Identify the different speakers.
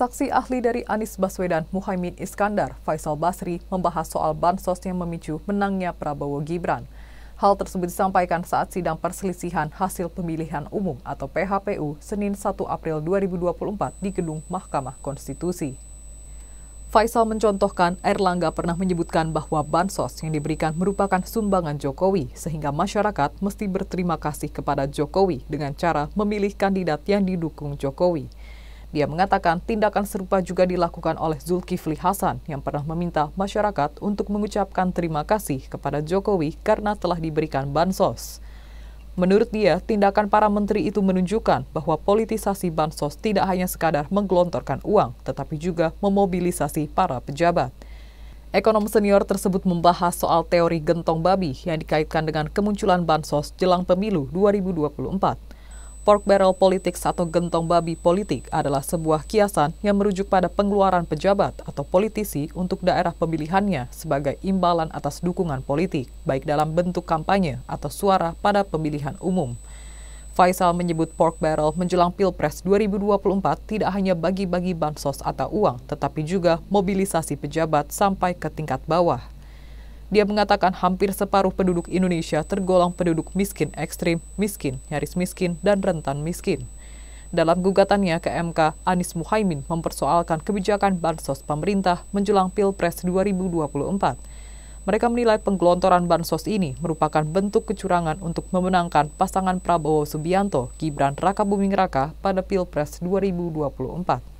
Speaker 1: Saksi ahli dari Anies Baswedan, Muhaimin Iskandar, Faisal Basri membahas soal bansos yang memicu menangnya Prabowo Gibran. Hal tersebut disampaikan saat sidang perselisihan hasil pemilihan umum atau PHPU Senin 1 April 2024 di Gedung Mahkamah Konstitusi. Faisal mencontohkan Erlangga pernah menyebutkan bahwa bansos yang diberikan merupakan sumbangan Jokowi sehingga masyarakat mesti berterima kasih kepada Jokowi dengan cara memilih kandidat yang didukung Jokowi. Dia mengatakan tindakan serupa juga dilakukan oleh Zulkifli Hasan yang pernah meminta masyarakat untuk mengucapkan terima kasih kepada Jokowi karena telah diberikan bansos. Menurut dia, tindakan para menteri itu menunjukkan bahwa politisasi bansos tidak hanya sekadar menggelontorkan uang, tetapi juga memobilisasi para pejabat. Ekonom senior tersebut membahas soal teori gentong babi yang dikaitkan dengan kemunculan bansos jelang pemilu 2024. Pork barrel politics atau gentong babi politik adalah sebuah kiasan yang merujuk pada pengeluaran pejabat atau politisi untuk daerah pemilihannya sebagai imbalan atas dukungan politik, baik dalam bentuk kampanye atau suara pada pemilihan umum. Faisal menyebut pork barrel menjelang Pilpres 2024 tidak hanya bagi-bagi bansos atau uang, tetapi juga mobilisasi pejabat sampai ke tingkat bawah dia mengatakan hampir separuh penduduk Indonesia tergolong penduduk miskin ekstrim, miskin, nyaris miskin, dan rentan miskin. Dalam gugatannya ke MK, Anies Muhaimin mempersoalkan kebijakan bansos pemerintah menjelang Pilpres 2024. Mereka menilai penggelontoran bansos ini merupakan bentuk kecurangan untuk memenangkan pasangan Prabowo Subianto Gibran Raka Buming Raka pada Pilpres 2024.